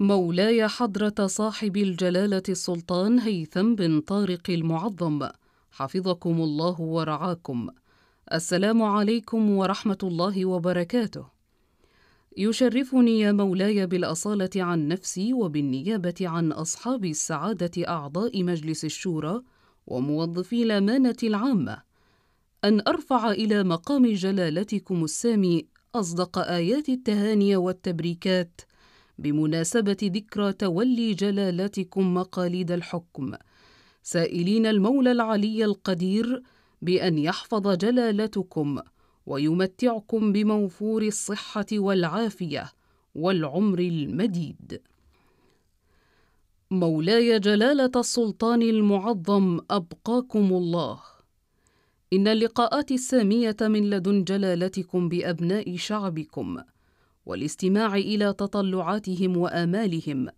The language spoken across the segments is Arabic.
مولاي حضرة صاحب الجلالة السلطان هيثم بن طارق المعظم حفظكم الله ورعاكم السلام عليكم ورحمة الله وبركاته يشرفني يا مولاي بالأصالة عن نفسي وبالنيابة عن أصحاب السعادة أعضاء مجلس الشورى وموظفي الأمانة العامة أن أرفع إلى مقام جلالتكم السامي أصدق آيات التهاني والتبريكات بمناسبة ذكرى تولي جلالتكم مقاليد الحكم سائلين المولى العلي القدير بأن يحفظ جلالتكم ويمتعكم بموفور الصحة والعافية والعمر المديد مولاي جلالة السلطان المعظم أبقاكم الله إن اللقاءات السامية من لدن جلالتكم بأبناء شعبكم والاستماع الى تطلعاتهم وامالهم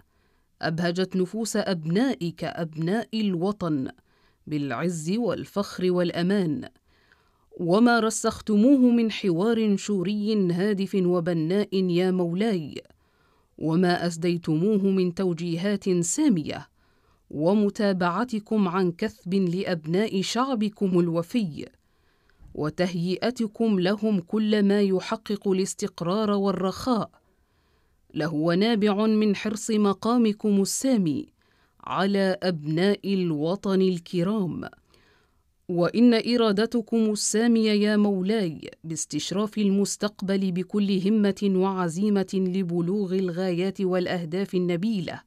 ابهجت نفوس ابنائك ابناء الوطن بالعز والفخر والامان وما رسختموه من حوار شوري هادف وبناء يا مولاي وما اسديتموه من توجيهات ساميه ومتابعتكم عن كثب لابناء شعبكم الوفي وتهيئتكم لهم كل ما يحقق الاستقرار والرخاء لهو نابع من حرص مقامكم السامي على ابناء الوطن الكرام وان ارادتكم الساميه يا مولاي باستشراف المستقبل بكل همه وعزيمه لبلوغ الغايات والاهداف النبيله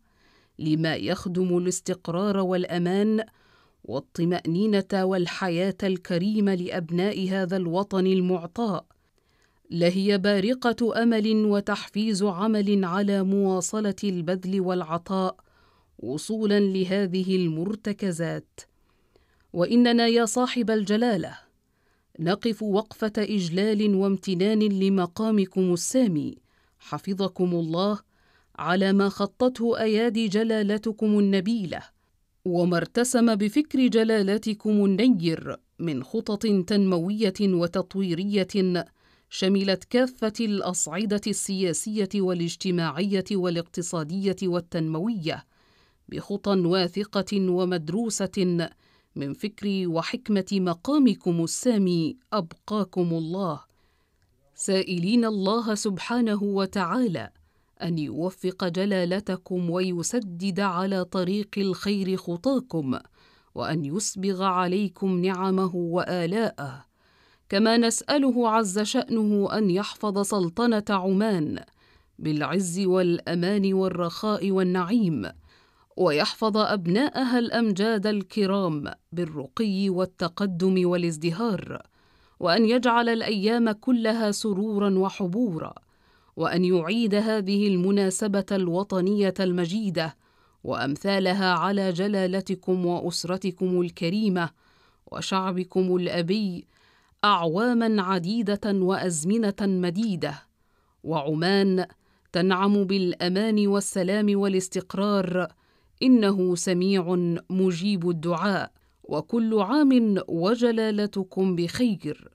لما يخدم الاستقرار والامان والطمانينه والحياه الكريمه لابناء هذا الوطن المعطاء لهي بارقه امل وتحفيز عمل على مواصله البذل والعطاء وصولا لهذه المرتكزات واننا يا صاحب الجلاله نقف وقفه اجلال وامتنان لمقامكم السامي حفظكم الله على ما خطته ايادي جلالتكم النبيله وما ارتسم بفكر جلالتكم النير من خطط تنمويه وتطويريه شملت كافه الاصعده السياسيه والاجتماعيه والاقتصاديه والتنمويه بخطى واثقه ومدروسه من فكر وحكمه مقامكم السامي ابقاكم الله سائلين الله سبحانه وتعالى ان يوفق جلالتكم ويسدد على طريق الخير خطاكم وان يسبغ عليكم نعمه والاءه كما نساله عز شانه ان يحفظ سلطنه عمان بالعز والامان والرخاء والنعيم ويحفظ ابناءها الامجاد الكرام بالرقي والتقدم والازدهار وان يجعل الايام كلها سرورا وحبورا وان يعيد هذه المناسبه الوطنيه المجيده وامثالها على جلالتكم واسرتكم الكريمه وشعبكم الابي اعواما عديده وازمنه مديده وعمان تنعم بالامان والسلام والاستقرار انه سميع مجيب الدعاء وكل عام وجلالتكم بخير